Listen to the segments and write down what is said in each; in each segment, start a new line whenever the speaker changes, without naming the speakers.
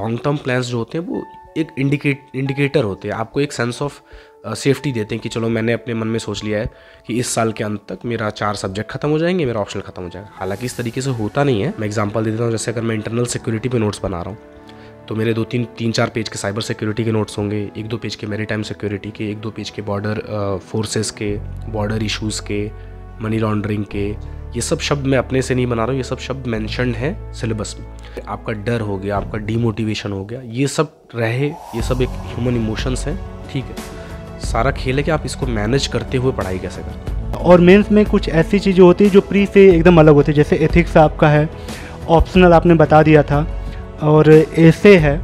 Long term plans जो होते हैं वो एक इंडिकेट इंडिकेटर होते हैं आपको एक सेंस ऑफ सेफ्टी देते हैं कि चलो मैंने अपने मन में सोच लिया है कि इस साल के अंत तक मेरा चार सब्जेक्ट खत्म हो जाएंगे मेरा ऑप्शनल खत्म हो जाएगा हालांकि इस तरीके से होता नहीं है मैं एग्जाम्पल दे देता हूँ जैसे अगर मैं इंटरनल सिक्योरिटी पे नोट्स बना रहा हूँ तो मेरे दो तीन तीन चार पेज के साइबर सिक्योरिटी के नोट्स होंगे एक दो पेज के मेरी टाइम सिक्योरिटी के एक दो पेज के बॉर्डर फोर्सेस uh, के बॉर्डर इशूज़ के मनी लॉन्ड्रिंग के ये सब शब्द मैं अपने से नहीं बना रहा हूँ ये सब शब्द मैंशन है सिलेबस में आपका डर हो गया आपका डीमोटिवेशन हो गया ये सब रहे ये सब एक ह्यूमन इमोशंस हैं ठीक है सारा खेल है कि आप इसको मैनेज करते हुए पढ़ाई कैसे हैं
और मेंस में कुछ ऐसी चीज़ें होती है जो प्री से एकदम अलग होती है जैसे एथिक्स आपका है ऑप्शनल आपने बता दिया था और ऐसे है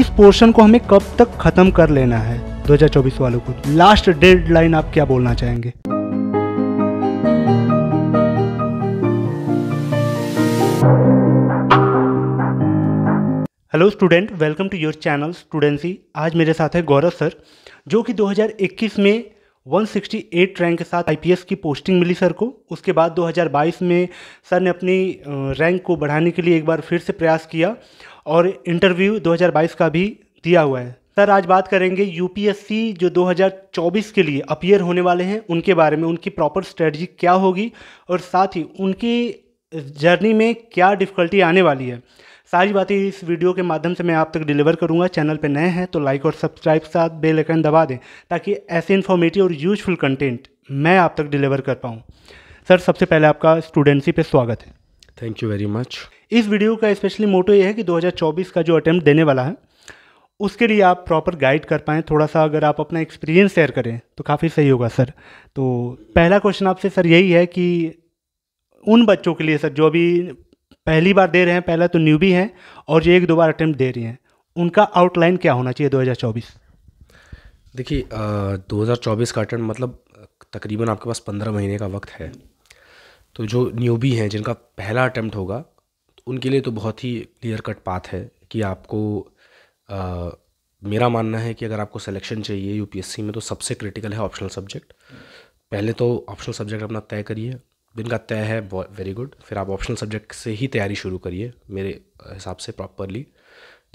इस पोर्शन को हमें कब तक ख़त्म कर लेना है 2024 वालों को लास्ट डेड लाइन आप क्या बोलना चाहेंगे hello student welcome to your channel Studency आज मेरे साथ है गौरव सर जो कि 2021 में 168 रैंक के साथ आईपीएस की पोस्टिंग मिली सर को उसके बाद 2022 में सर ने अपनी रैंक को बढ़ाने के लिए एक बार फिर से प्रयास किया और इंटरव्यू 2022 का भी दिया हुआ है सर आज बात करेंगे यूपीएससी जो 2024 के लिए अपियर होने वाले हैं उनके बारे में उनकी प्रॉपर स्ट्रेटजी क्या होगी और साथ ही उनकी जर्नी में क्या डिफ़िकल्टी आने वाली है सारी बातें इस वीडियो के माध्यम से मैं आप तक डिलीवर करूंगा चैनल पर नए हैं तो लाइक और सब्सक्राइब के साथ बेल आइकन दबा दें ताकि ऐसे इन्फॉर्मेटिव और यूजफुल कंटेंट मैं आप तक डिलीवर कर पाऊँ सर सबसे पहले आपका स्टूडेंसी पे स्वागत है थैंक यू वेरी मच इस वीडियो का स्पेशली मोटो ये है कि 2024 का जो अटैम्प्ट देने वाला है उसके लिए आप प्रॉपर गाइड कर पाएँ थोड़ा सा अगर आप अपना एक्सपीरियंस शेयर करें तो काफ़ी सही होगा सर तो पहला क्वेश्चन आपसे सर यही है कि उन बच्चों के लिए सर जो अभी पहली बार दे रहे हैं पहला तो न्यूबी हैं और जो एक दो बार अटैम्प्ट दे रही हैं उनका आउटलाइन क्या होना चाहिए 2024
देखिए 2024 का अटैम्प्ट मतलब तकरीबन आपके पास 15 महीने का वक्त है तो जो न्यूबी हैं जिनका पहला अटैम्प्ट होगा उनके लिए तो बहुत ही क्लियर कट पाथ है कि आपको आ, मेरा मानना है कि अगर आपको सिलेक्शन चाहिए यूपीएससी में तो सबसे क्रिटिकल है ऑप्शनल सब्जेक्ट पहले तो ऑप्शनल सब्जेक्ट अपना तय करिए दिन का तय है वेरी गुड फिर आप ऑप्शनल सब्जेक्ट से ही तैयारी शुरू करिए मेरे हिसाब से प्रॉपरली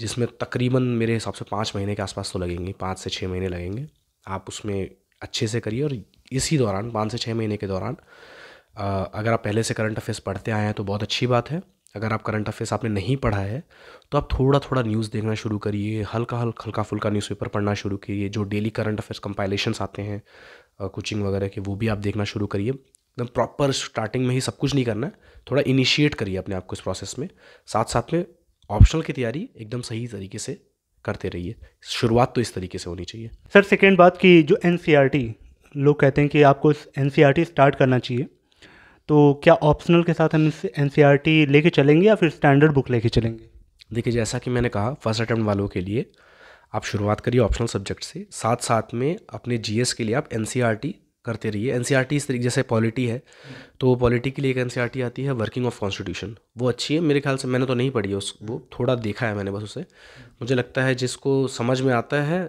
जिसमें तकरीबन मेरे हिसाब से पाँच महीने के आसपास तो लगेंगे पाँच से छः महीने लगेंगे आप उसमें अच्छे से करिए और इसी दौरान पाँच से छः महीने के दौरान अगर आप पहले से करंट अफेयर्स पढ़ते आए हैं तो बहुत अच्छी बात है अगर आप करंट अफेयर्स आपने नहीं पढ़ा है तो आप थोड़ा थोड़ा न्यूज़ देखना शुरू करिए हल्का हल्का हल्का फुल्का न्यूज़पेपर पढ़ना शुरू करिए जो डेली करंट अफेयर्स कंपाइलेशंस आते हैं कोचिंग वगैरह के वो भी आप देखना शुरू करिए एकदम प्रॉपर स्टार्टिंग में ही सब कुछ नहीं करना है थोड़ा इनिशिएट करिए अपने आप को इस प्रोसेस में साथ साथ में ऑप्शनल की तैयारी एकदम सही तरीके से करते रहिए शुरुआत तो इस तरीके से होनी चाहिए
सर सेकेंड बात कि जो एन e लोग कहते हैं कि आपको एन स्टार्ट e करना चाहिए तो क्या ऑप्शनल के साथ हम एन सी e लेके चलेंगे या फिर स्टैंडर्ड बुक लेके चलेंगे
देखिए जैसा कि मैंने कहा फर्स्ट अटैम्प्ट वालों के लिए आप शुरुआत करिए ऑप्शनल सब्जेक्ट से साथ साथ में अपने जीएस के लिए आप एन करते रहिए एन सी आर टी इस तरीके जैसे पॉलिटी है तो पॉलिटी के लिए एक एन सी आर टी आती है वर्किंग ऑफ कॉन्स्टिट्यूशन वो अच्छी है मेरे ख्याल से मैंने तो नहीं पढ़ी है उस वो थोड़ा देखा है मैंने बस उसे मुझे लगता है जिसको समझ में आता है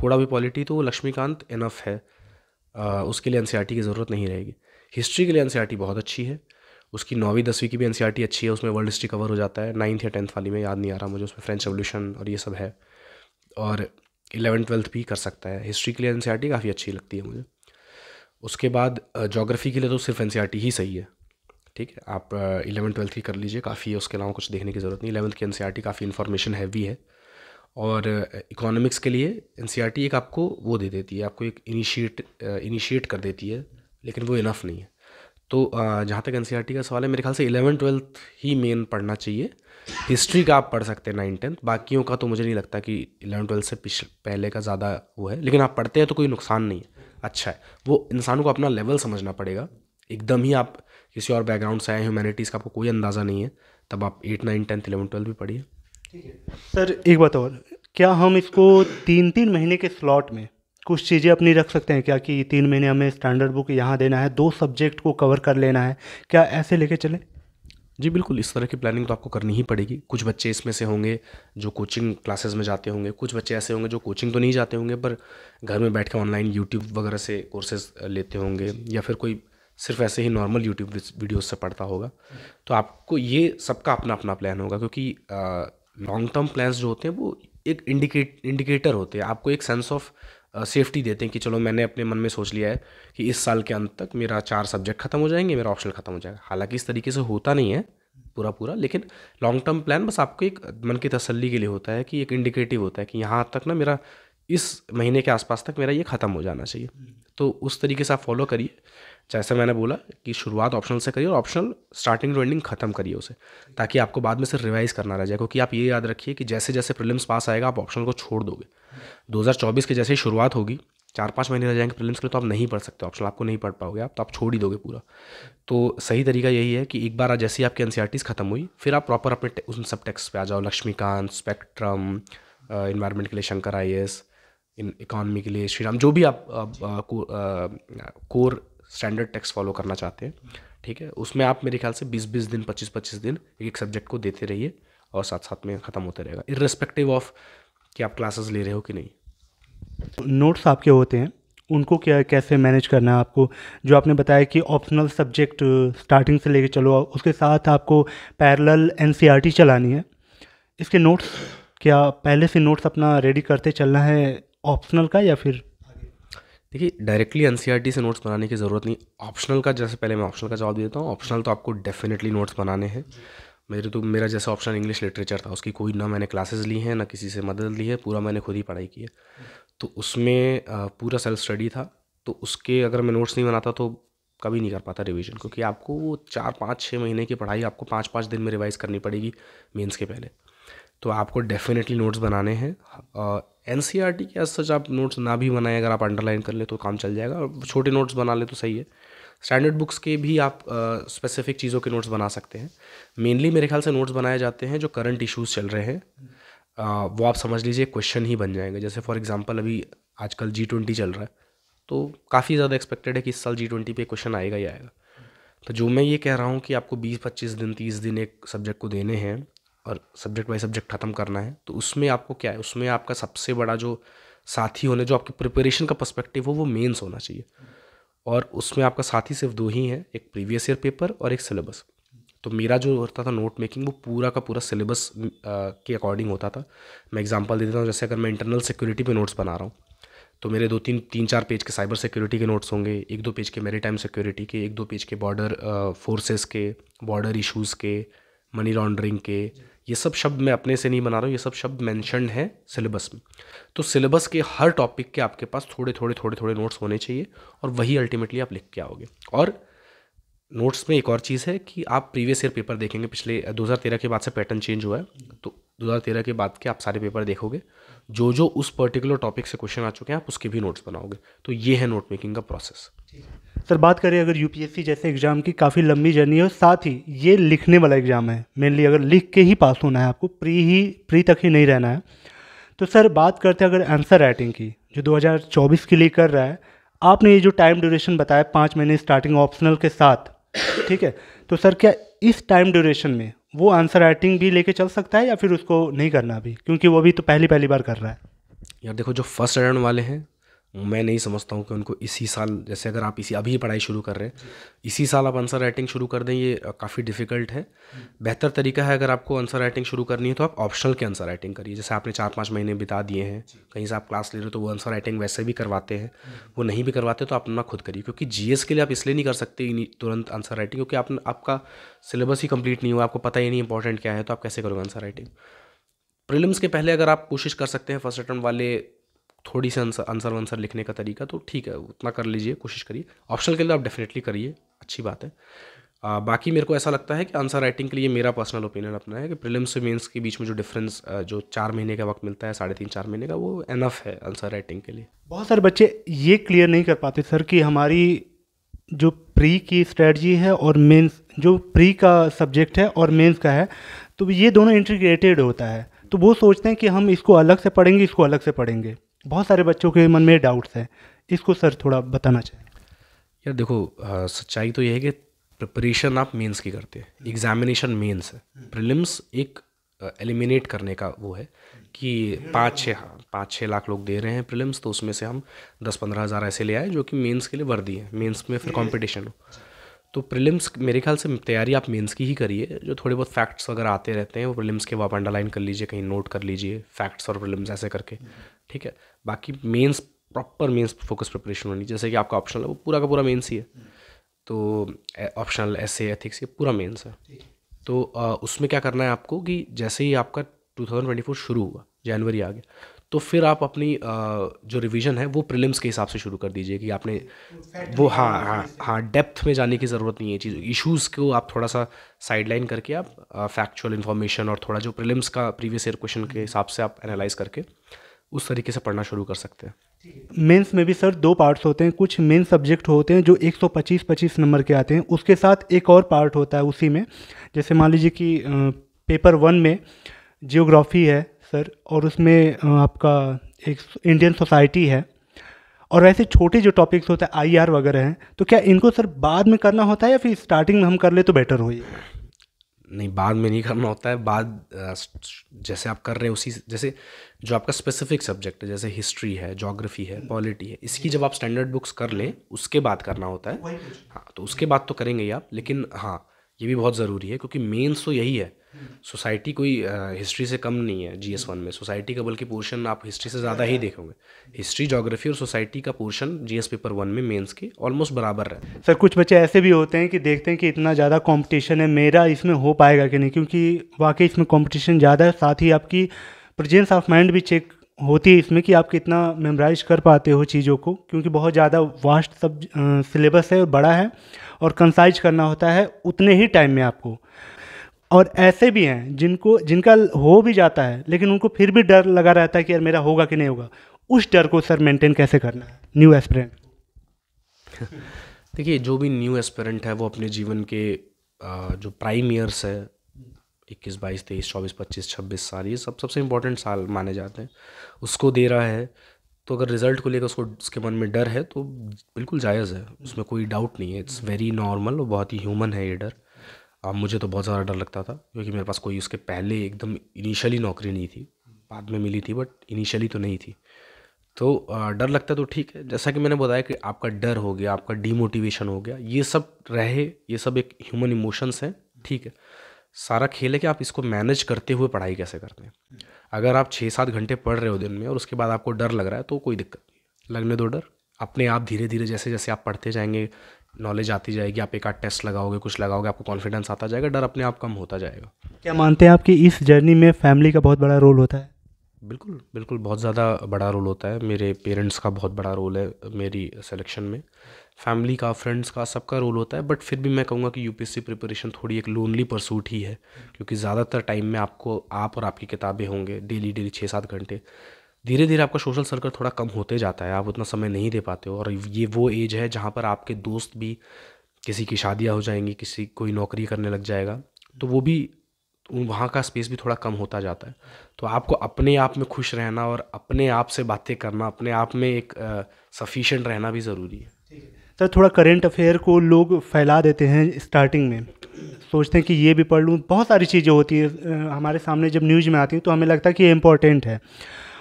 थोड़ा भी पॉलिटी तो वो लक्ष्मीकांत इनफ है उसके लिए एन सी आर टी की ज़रूरत नहीं रहेगी हिस्ट्री के लिए एन सी आर टी बहुत अच्छी है उसकी नौवीं दसवीं की भी एन सी आर टी अच्छी है उसमें वर्ल्ड हिस्ट्री कवर हो जाता है नाइन्थ या टेंथ वाली में याद नहीं आ रहा मुझे उसमें फ्रेंच रेवोल्यूशन और ये सब है और इलेवन ट्वेल्थ भी कर सकता है हिस्ट्री के लिए N C R e T काफ़ी अच्छी लगती है मुझे उसके बाद जोग्राफ़ी के लिए तो सिर्फ एन e ही सही है ठीक है आप इलेवन ट्वेल्थ की कर लीजिए काफ़ी है उसके अलावा कुछ देखने की ज़रूरत नहीं इलेवंथ की एन काफ़ी इन्फॉर्मेशन हैवी है और इकोनॉमिक्स के लिए एन e एक आपको वो दे देती है आपको एक इनिशिएट इनिशिएट कर देती है लेकिन वो इनफ नहीं है तो जहाँ तक एन e का सवाल है मेरे ख्याल से इलेवन ट्वेल्थ ही मेन पढ़ना चाहिए हिस्ट्री का आप पढ़ सकते हैं नाइन टेंथ बाकियों का तो मुझे नहीं लगता कि इलेवन ट्वेल्थ से पहले का ज़्यादा वो है लेकिन आप पढ़ते हैं तो कोई नुकसान नहीं है अच्छा है वो इंसान को अपना लेवल समझना पड़ेगा एकदम ही आप किसी और बैकग्राउंड से आए ह्यूमैनिटीज़ का आपको कोई अंदाज़ा नहीं है तब आप eight nine tenth eleven twelfth भी पढ़िए
ठीक है सर एक बात और क्या हम इसको तीन तीन महीने के स्लॉट में कुछ चीज़ें अपनी रख सकते हैं क्या कि तीन महीने हमें स्टैंडर्ड बुक यहाँ देना है दो सब्जेक्ट को कवर कर लेना है क्या ऐसे लेके चलें
जी बिल्कुल इस तरह की प्लानिंग तो आपको करनी ही पड़ेगी कुछ बच्चे इसमें से होंगे जो कोचिंग क्लासेस में जाते होंगे कुछ बच्चे ऐसे होंगे जो कोचिंग तो नहीं जाते होंगे पर घर में बैठ कर ऑनलाइन यूट्यूब वगैरह से कोर्सेज लेते होंगे या फिर कोई सिर्फ ऐसे ही नॉर्मल यूट्यूब वीडियोज से पढ़ता होगा तो आपको ये सबका अपना अपना प्लान होगा क्योंकि लॉन्ग टर्म प्लान्स जो होते हैं वो एक इंडिकेट इंडिकेटर होते हैं आपको एक सेंस ऑफ सेफ्टी देते हैं कि चलो मैंने अपने मन में सोच लिया है कि इस साल के अंत तक मेरा चार सब्जेक्ट खत्म हो जाएंगे मेरा ऑप्शनल खत्म हो जाएगा हालांकि इस तरीके से होता नहीं है पूरा पूरा लेकिन लॉन्ग टर्म प्लान बस आपको एक मन की तसल्ली के लिए होता है कि एक इंडिकेटिव होता है कि यहाँ तक ना मेरा इस महीने के आसपास तक मेरा ये ख़त्म हो जाना चाहिए हम्म। तो उस तरीके से आप फॉलो करिए जैसे मैंने बोला कि शुरुआत ऑप्शनल से करिए और ऑप्शनल स्टार्टिंग टू एंडिंग खत्म करिए उसे ताकि आपको बाद में सिर्फ रिवाइज करना रह जाए क्योंकि आप ये याद रखिए कि जैसे जैसे प्रिलिम्स पास आएगा आप ऑप्शनल को छोड़ दोगे 2024 के जैसे ही शुरुआत होगी चार पाँच महीने रह जाएंगे प्रिलिम्स के लिए तो आप नहीं पढ़ सकते ऑप्शन आपको नहीं पढ़ पाओगे आप तो आप छोड़ ही दोगे पूरा तो सही तरीका यही है कि एक बार जैसे ही आपकी एन e खत्म हुई फिर आप प्रॉपर अपने उन सब टेक्स्ट पे आ जाओ लक्ष्मीकांत स्पेक्ट्रम इन्वायरमेंट के लिए शंकर आई इन इकॉनमी के लिए श्रीराम जो भी आप uh, uh, core uh, standard text follow करना चाहते हैं ठीक है उसमें आप मेरे ख्याल से बीस बीस दिन पच्चीस पच्चीस दिन एक एक सब्जेक्ट को देते रहिए और साथ साथ में ख़त्म होता रहेगा इरेस्पेक्टिव ऑफ कि आप क्लासेस ले रहे हो कि नहीं
नोट्स आपके होते हैं उनको क्या कैसे मैनेज करना है आपको जो आपने बताया कि ऑप्शनल सब्जेक्ट स्टार्टिंग से लेके चलो उसके साथ आपको पैरेलल एन e चलानी है इसके नोट्स क्या पहले से नोट्स अपना रेडी करते चलना है ऑप्शनल का या फिर देखिए
डायरेक्टली एन e से नोट्स बनाने की ज़रूरत नहीं ऑप्शनल का जैसे पहले मैं ऑप्शनल का जवाब दे देता हूँ ऑप्शनल तो आपको डेफिनेटली नोट्स बनाने हैं मेरे तो मेरा जैसा ऑप्शन इंग्लिश लिटरेचर था उसकी कोई ना मैंने क्लासेस ली हैं ना किसी से मदद ली है पूरा मैंने खुद ही पढ़ाई की है तो उसमें पूरा सेल्फ स्टडी था तो उसके अगर मैं नोट्स नहीं बनाता तो कभी नहीं कर पाता रिविजन क्योंकि आपको वो चार पाँच छः महीने की पढ़ाई आपको पाँच पाँच दिन में रिवाइज़ करनी पड़ेगी मेन्स के पहले तो आपको डेफिनेटली नोट्स बनाने हैं एन सी आर टी के एज सच आप नोट्स ना भी बनाएं अगर आप अंडरलाइन कर ले तो काम चल जाएगा और छोटे नोट्स बना ले तो सही है स्टैंडर्ड बुक्स के भी आप स्पेसिफिक uh, चीज़ों के नोट्स बना सकते हैं मेनली मेरे ख्याल से नोट्स बनाए जाते हैं जो करंट इशूज़ चल रहे हैं uh, वो आप समझ लीजिए क्वेश्चन ही बन जाएंगे जैसे फॉर एग्जांपल अभी आजकल जी ट्वेंटी चल रहा है तो काफ़ी ज़्यादा एक्सपेक्टेड है कि इस साल जी ट्वेंटी पे क्वेश्चन आएगा ही आएगा तो जो मैं ये कह रहा हूँ कि आपको बीस पच्चीस दिन तीस दिन एक सब्जेक्ट को देने हैं और सब्जेक्ट बाई सब्जेक्ट ख़त्म करना है तो उसमें आपको क्या है उसमें आपका सबसे बड़ा जो साथी होने जो आपकी प्रिपरेशन का पर्सपेक्टिव हो वो मेंस होना चाहिए और उसमें आपका साथी सिर्फ दो ही हैं एक प्रीवियस ईयर पेपर और एक सिलेबस तो मेरा जो होता था नोट मेकिंग वो पूरा का पूरा सिलेबस के अकॉर्डिंग होता था मैं एग्जांपल दे देता हूँ जैसे अगर मैं इंटरनल सिक्योरिटी पे नोट्स बना रहा हूँ तो मेरे दो तीन तीन चार पेज के साइबर सिक्योरिटी के नोट्स होंगे एक दो पेज के मेरी टाइम सिक्योरिटी के एक दो पेज के बॉर्डर फोर्सेस के बॉर्डर इशूज़ के मनी लॉन्ड्रिंग के ये सब शब्द मैं अपने से नहीं बना रहा हूँ ये सब शब्द मैंशन हैं सिलेबस में तो सिलेबस के हर टॉपिक के आपके पास थोड़े थोड़े थोड़े थोड़े नोट्स होने चाहिए और वही अल्टीमेटली आप लिख के आओगे और नोट्स में एक और चीज़ है कि आप प्रीवियस ईयर पेपर देखेंगे पिछले 2013 के बाद से पैटर्न चेंज हुआ है तो 2013 के बाद के आप सारे पेपर देखोगे जो जो उस पर्टिकुलर टॉपिक से क्वेश्चन आ चुके हैं आप उसके भी नोट्स बनाओगे तो ये है नोट मेकिंग का प्रोसेस
सर बात करें अगर यूपीएससी जैसे एग्ज़ाम की काफ़ी लंबी जर्नी है और साथ ही ये लिखने वाला एग्ज़ाम है मेनली अगर लिख के ही पास होना है आपको प्री ही प्री तक ही नहीं रहना है तो सर बात करते हैं अगर आंसर राइटिंग की जो 2024 के लिए कर रहा है आपने ये जो टाइम ड्यूरेशन बताया पाँच महीने स्टार्टिंग ऑप्शनल के साथ ठीक है तो सर क्या इस टाइम ड्यूरेशन में वो आंसर राइटिंग भी लेके चल सकता है या फिर उसको नहीं करना भी क्योंकि वो भी तो पहली पहली बार कर रहा है
यार देखो जो फर्स्ट राउंड वाले हैं मैं नहीं समझता हूँ कि उनको इसी साल जैसे अगर आप इसी अभी पढ़ाई शुरू कर रहे हैं इसी साल आप आंसर राइटिंग शुरू कर दें ये काफ़ी डिफिकल्ट है बेहतर तरीका है अगर आपको आंसर राइटिंग शुरू करनी है तो आप ऑप्शनल के आंसर राइटिंग करिए जैसे आपने चार पाँच महीने बिता दिए हैं कहीं से आप क्लास ले रहे हो तो वो आंसर राइटिंग वैसे भी करवाते हैं वो नहीं भी करवाते तो आप अपना खुद करिए क्योंकि जी के लिए आप इसलिए नहीं कर सकते तुरंत आंसर राइटिंग क्योंकि आप, आपका सिलेबस ही कंप्लीट नहीं हुआ आपको पता ही नहीं इंपॉर्टेंट क्या है तो आप कैसे करोगे आंसर राइटिंग प्रिलिम्स के पहले अगर आप कोशिश कर सकते हैं फर्स्ट अटैम्प्ट वाले थोड़ी सी आंसर आंसर वांसर लिखने का तरीका तो ठीक है उतना कर लीजिए कोशिश करिए ऑप्शनल के लिए आप डेफिनेटली करिए अच्छी बात है आ, बाकी मेरे को ऐसा लगता है कि आंसर राइटिंग के लिए मेरा पर्सनल ओपिनियन अपना है कि प्रिलिम्स से मेंस के बीच में जो डिफरेंस जो चार महीने का वक्त मिलता है साढ़े तीन चार महीने का वो एनफ है आंसर राइटिंग के लिए
बहुत सारे बच्चे ये क्लियर नहीं कर पाते सर कि हमारी जो प्री की स्ट्रेटजी है और मेंस जो प्री का सब्जेक्ट है और मेंस का है तो ये दोनों इंटीग्रेटेड होता है तो वो सोचते हैं कि हम इसको अलग से पढ़ेंगे इसको अलग से पढ़ेंगे बहुत सारे बच्चों के मन में डाउट्स हैं इसको सर थोड़ा बताना चाहिए
यार देखो सच्चाई तो यह है कि प्रिपरेशन आप मेंस की करते हैं एग्जामिनेशन मेंस है प्रिलिम्स एक एलिमिनेट करने का वो है कि पाँच छः हाँ पाँच छः लाख लोग दे रहे हैं प्रिलिम्स तो उसमें से हम दस पंद्रह हज़ार ऐसे ले आए जो कि मेंस के लिए वर्दी है मेंस में फिर कंपटीशन हो तो प्रिलिम्स मेरे ख्याल से तैयारी आप मेंस की ही करिए जो थोड़े बहुत फैक्ट्स वगैरह आते रहते हैं वो प्रिलिम्स के वो आप अंडरलाइन कर लीजिए कहीं नोट कर लीजिए फैक्ट्स और प्रिलिम्स ऐसे करके ठीक है बाकी Mains proper Mains focus preparation होनी जैसे कि आपका ऑप्शनल है वो पूरा का पूरा मेंस ही है तो ऑप्शनल ऐसे एथिक्स ये पूरा मेंस है तो आ, उसमें क्या करना है आपको कि जैसे ही आपका 2024 शुरू हुआ जनवरी आ गया तो फिर आप अपनी जो रिवीजन है वो प्रिलिम्स के हिसाब से शुरू कर दीजिए कि आपने वो हाँ हाँ हाँ डेप्थ में जाने की ज़रूरत नहीं है चीज़ इश्यूज़ को आप थोड़ा सा साइडलाइन करके आप फैक्चुअल इन्फॉर्मेशन और थोड़ा जो प्रिलिम्स का प्रीवियस ईयर क्वेश्चन के हिसाब से आप एनालाइज करके उस तरीके से पढ़ना शुरू कर सकते हैं
मेंस में भी सर दो पार्ट्स होते हैं कुछ मेन सब्जेक्ट होते हैं जो 125-25 नंबर के आते हैं उसके साथ एक और पार्ट होता है उसी में जैसे मान लीजिए कि पेपर वन में जियोग्राफी है सर और उसमें आपका एक इंडियन सोसाइटी है और ऐसे छोटे जो टॉपिक्स होते हैं आई वगैरह हैं तो क्या इनको सर बाद में करना होता है या फिर स्टार्टिंग में हम कर ले तो बेटर हो
नहीं बाद में नहीं करना होता है बाद जैसे आप कर रहे हैं उसी जैसे जो आपका स्पेसिफिक सब्जेक्ट है जैसे हिस्ट्री है जोग्राफी है पॉलिटी है इसकी जब आप स्टैंडर्ड बुक्स कर लें उसके बाद करना होता है हाँ तो उसके बाद तो करेंगे ही आप लेकिन हाँ ये भी बहुत ज़रूरी है क्योंकि मेन्स तो यही है सोसाइटी कोई हिस्ट्री से कम नहीं है जी एस वन में सोसाइटी का बल्कि पोर्शन आप हिस्ट्री से ज़्यादा ही देखोगे हिस्ट्री जोग्राफी और सोसाइटी का portion G S paper one में मेंस के ऑलमोस्ट बराबर है
सर कुछ बच्चे ऐसे भी होते हैं कि देखते हैं कि इतना ज़्यादा कॉम्पिटिशन है मेरा इसमें हो पाएगा कि नहीं क्योंकि वाकई इसमें कॉम्पिटिशन ज़्यादा है साथ ही आपकी प्रजेंस ऑफ माइंड भी चेक होती है इसमें कि आप कितना मेमोराइज कर पाते हो चीज़ों को क्योंकि बहुत ज़्यादा वास्ट सब सिलेबस है और बड़ा है और कंसाइज करना होता है उतने ही टाइम में आपको और ऐसे भी हैं जिनको जिनका हो भी जाता है लेकिन उनको फिर भी डर लगा रहता है कि यार मेरा होगा कि नहीं होगा उस डर को सर मेंटेन कैसे करना है न्यू एस्पिरेंट
देखिए जो भी न्यू एस्पिरेंट है वो अपने जीवन के जो प्राइम ईयर्स है इक्कीस बाईस तेईस चौबीस पच्चीस छब्बीस साल ये सब सबसे इम्पोर्टेंट साल माने जाते हैं उसको दे रहा है तो अगर रिजल्ट को लेकर उसको उसके मन में डर है तो बिल्कुल जायज़ है उसमें कोई डाउट नहीं है इट्स वेरी नॉर्मल और बहुत ही ह्यूमन है ये डर अब मुझे तो बहुत ज़्यादा डर लगता था क्योंकि मेरे पास कोई उसके पहले एकदम इनिशियली नौकरी नहीं थी बाद में मिली थी बट इनिशियली तो नहीं थी तो डर लगता तो ठीक है जैसा कि मैंने बताया कि आपका डर हो गया आपका डीमोटिवेशन हो गया ये सब रहे ये सब एक ह्यूमन इमोशंस हैं ठीक है सारा खेल है कि आप इसको मैनेज करते हुए पढ़ाई कैसे करते हैं अगर आप छः सात घंटे पढ़ रहे हो दिन में और उसके बाद आपको डर लग रहा है तो कोई दिक्कत नहीं लगने दो डर अपने आप धीरे धीरे जैसे जैसे आप पढ़ते जाएंगे नॉलेज आती जाएगी आप एक आध टेस्ट लगाओगे कुछ लगाओगे आपको कॉन्फिडेंस आता जाएगा डर अपने आप कम होता जाएगा
क्या मानते हैं आपकी इस जर्नी में फैमिली का बहुत बड़ा रोल होता है
बिल्कुल बिल्कुल बहुत ज़्यादा बड़ा रोल होता है मेरे पेरेंट्स का बहुत बड़ा रोल है मेरी सिलेक्शन में फैमिली का फ्रेंड्स का सबका रोल होता है बट फिर भी मैं कहूँगा कि यूपीएससी प्रिपरेशन थोड़ी एक लोनली परसूट ही है क्योंकि ज़्यादातर टाइम में आपको आप और आपकी किताबें होंगे डेली डेली छः सात घंटे धीरे धीरे आपका सोशल सर्कल थोड़ा कम होते जाता है आप उतना समय नहीं दे पाते हो और ये वो एज है जहाँ पर आपके दोस्त भी किसी की शादियाँ हो जाएंगी किसी कोई नौकरी करने लग जाएगा तो वो भी वहाँ का स्पेस भी थोड़ा कम होता जाता है तो आपको अपने आप में खुश रहना और अपने आप से बातें करना अपने आप में एक सफिशेंट रहना भी ज़रूरी है
सर तो थोड़ा करेंट अफेयर को लोग फैला देते हैं स्टार्टिंग में सोचते हैं कि ये भी पढ़ लूँ बहुत सारी चीज़ें होती हैं हमारे सामने जब न्यूज़ में आती हैं तो हमें लगता है कि ये इम्पोर्टेंट है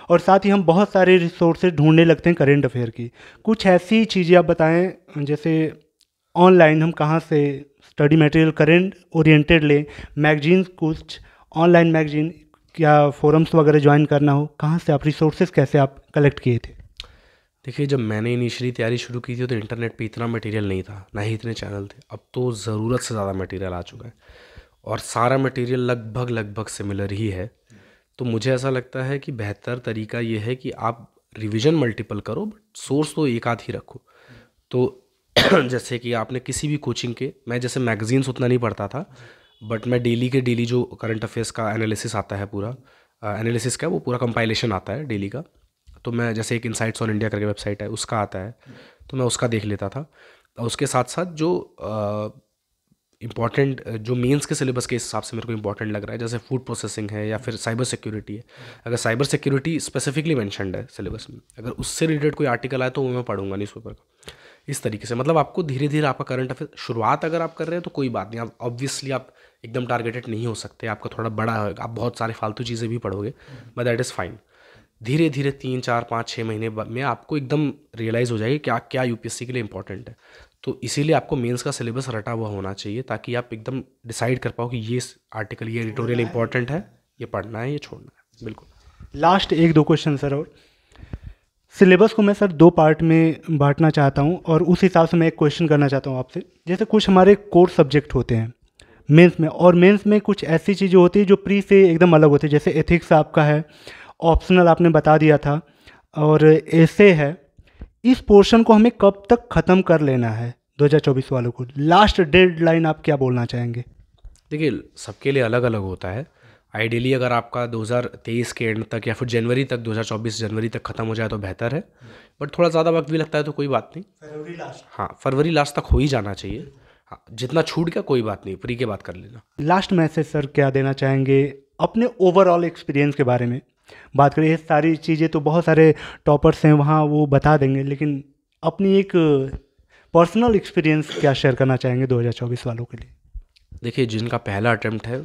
और साथ ही हम बहुत सारे रिसोर्सेज ढूंढने लगते हैं करेंट अफेयर की कुछ ऐसी चीज़ें आप बताएं जैसे ऑनलाइन हम कहाँ से स्टडी मटेरियल करेंट ओरिएंटेड लें मैगजीन कुछ ऑनलाइन मैगजीन या फोरम्स वगैरह ज्वाइन करना हो कहाँ से आप रिसोर्सेज कैसे आप कलेक्ट किए थे देखिए जब मैंने इनिशियली तैयारी शुरू की थी
तो इंटरनेट पे इतना मटेरियल नहीं था ना ही इतने चैनल थे अब तो ज़रूरत से ज़्यादा मटेरियल आ चुका है और सारा मटेरियल लगभग लगभग सिमिलर ही है तो मुझे ऐसा लगता है कि बेहतर तरीका ये है कि आप रिविज़न मल्टीपल करो बट सोर्स तो एक आध ही रखो तो जैसे कि आपने किसी भी कोचिंग के मैं जैसे मैगजीन्स उतना नहीं पढ़ता था बट मैं डेली के डेली जो करंट अफेयर्स का एनालिसिस आता है पूरा एनालिसिस का वो पूरा कंपाइलेशन आता है डेली का तो मैं जैसे एक इनसाइट्स ऑन इंडिया करके वेबसाइट है उसका आता है तो मैं उसका देख लेता था और उसके साथ साथ जो इंपॉर्टेंट uh, जो मेंस के सिलेबस के हिसाब से मेरे को इंपॉर्टेंट लग रहा है जैसे फूड प्रोसेसिंग है या फिर साइबर सिक्योरिटी है अगर साइबर सिक्योरिटी स्पेसिफिकली मैंशनड है सिलेबस में अगर उससे रिलेटेड कोई आर्टिकल आए तो वो मैं पढ़ूंगा न्यूज़पेपर पेपर का इस तरीके से मतलब आपको धीरे धीरे आपका करंट अफेयर शुरुआत अगर आप कर रहे हैं तो कोई बात नहीं आप ऑब्वियसली आप एकदम टारगेटेड नहीं हो सकते आपका थोड़ा बड़ा होगा आप बहुत सारे फालतू चीज़ें भी पढ़ोगे बट दैट इज़ फाइन धीरे धीरे तीन चार पाँच छः महीने में आपको एकदम रियलाइज़ हो जाएगी क्या क्या यू के लिए इंपॉर्टेंट है तो इसीलिए आपको मेंस का सिलेबस रटा हुआ होना चाहिए ताकि आप एकदम डिसाइड कर पाओ कि ये आर्टिकल ये एडिटोरियल इंपॉर्टेंट है ये पढ़ना है ये छोड़ना है बिल्कुल
लास्ट एक दो क्वेश्चन सर और सिलेबस को मैं सर दो पार्ट में बांटना चाहता हूँ और उस हिसाब से मैं एक क्वेश्चन करना चाहता हूँ आपसे जैसे कुछ हमारे कोर सब्जेक्ट होते हैं मेंस में और मेंस में कुछ ऐसी चीज़ें होती है जो प्री से एकदम अलग होती है जैसे एथिक्स आपका है ऑप्शनल आपने बता दिया था और ऐसे है इस पोर्शन को हमें कब तक ख़त्म कर लेना है 2024 वालों को लास्ट डेडलाइन आप क्या बोलना चाहेंगे
देखिए सबके लिए अलग अलग होता है आइडियली अगर आपका 2023 के एंड तक या फिर जनवरी तक 2024 जनवरी तक ख़त्म हो जाए तो बेहतर है बट थोड़ा ज़्यादा वक्त भी लगता है तो कोई बात नहीं फरवरी लास्ट हाँ फरवरी लास्ट तक हो ही जाना चाहिए हाँ जितना छूट गया कोई बात नहीं फ्री के बात कर लेना
लास्ट मैसेज सर क्या देना चाहेंगे अपने ओवरऑल एक्सपीरियंस के बारे में बात करें ये सारी चीज़ें तो बहुत सारे टॉपर्स हैं वहाँ वो बता देंगे लेकिन अपनी एक पर्सनल एक्सपीरियंस क्या शेयर करना चाहेंगे 2024 वालों के लिए
देखिए जिनका पहला अटैम्प्ट है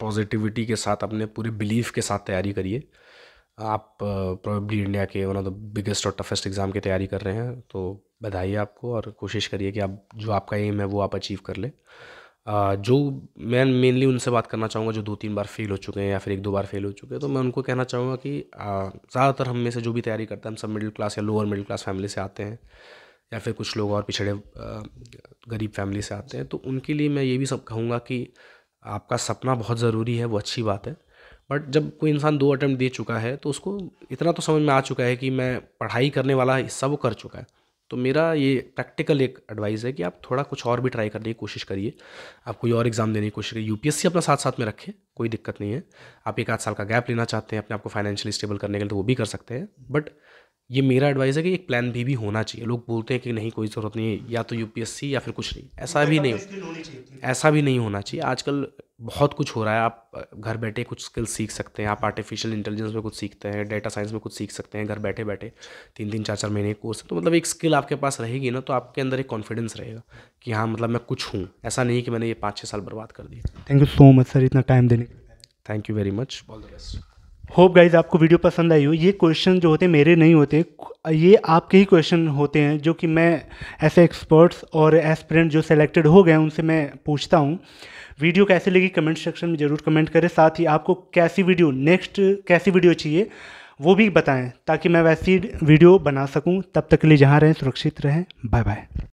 पॉजिटिविटी के साथ अपने पूरे बिलीफ के साथ तैयारी करिए आप प्रोबेबली इंडिया के वन ऑफ द बिगेस्ट और टफेस्ट एग्ज़ाम की तैयारी कर रहे हैं तो बधाई आपको और कोशिश करिए कि आप जो आपका एम है वो आप अचीव कर लें जो मैं मेनली उनसे बात करना चाहूँगा जो दो तीन बार फेल हो चुके हैं या फिर एक दो बार फेल हो चुके हैं तो मैं उनको कहना चाहूँगा कि ज़्यादातर हम में से जो भी तैयारी करते हैं हम सब मिडिल क्लास या लोअर मिडिल क्लास फैमिली से आते हैं या फिर कुछ लोग और पिछड़े गरीब फैमिली से आते हैं तो उनके लिए मैं ये भी सब कहूँगा कि आपका सपना बहुत ज़रूरी है वो अच्छी बात है बट जब कोई इंसान दो अटैम्प्ट दे चुका है तो उसको इतना तो समझ में आ चुका है कि मैं पढ़ाई करने वाला हिस्सा वो कर चुका है तो मेरा ये प्रैक्टिकल एक एडवाइस है कि आप थोड़ा कुछ और भी ट्राई करने की कोशिश करिए आप कोई और एग्ज़ाम देने की कोशिश करिए यूपीएससी अपना साथ साथ में रखें कोई दिक्कत नहीं है आप एक आध साल का गैप लेना चाहते हैं अपने आप को फाइनेंशियली स्टेबल करने के लिए तो वो भी कर सकते हैं बट ये मेरा एडवाइस है कि एक प्लान भी भी होना चाहिए लोग बोलते हैं कि नहीं कोई ज़रूरत नहीं है या तो यूपीएससी या फिर कुछ नहीं ऐसा भी नहीं ऐसा भी नहीं होना चाहिए आजकल बहुत कुछ हो रहा है आप घर बैठे कुछ स्किल्स सीख सकते हैं आप आर्टिफिशियल इंटेलिजेंस में कुछ सीखते हैं डेटा साइंस में कुछ सीख सकते हैं घर बैठे बैठे तीन तीन चार चार महीने कोर्स तो मतलब एक स्किल आपके पास रहेगी ना तो आपके अंदर एक कॉन्फिडेंस रहेगा कि हाँ मतलब मैं कुछ हूँ ऐसा नहीं कि मैंने ये पाँच छः साल बर्बाद कर दिए
thank you so much sir इतना टाइम देने thank you very much all the best hope guys आपको वीडियो पसंद आई हो ये क्वेश्चन जो होते हैं मेरे नहीं होते ये आपके ही क्वेश्चन होते हैं जो कि मैं ऐसे एक्सपर्ट्स और एस्पिरेंट जो सेलेक्टेड हो गए उनसे मैं पूछता हूँ वीडियो कैसी लगी कमेंट सेक्शन में ज़रूर कमेंट करें साथ ही आपको कैसी वीडियो नेक्स्ट कैसी वीडियो चाहिए वो भी बताएं ताकि मैं वैसी वीडियो बना सकूं तब तक के लिए जहाँ रहें सुरक्षित रहें बाय बाय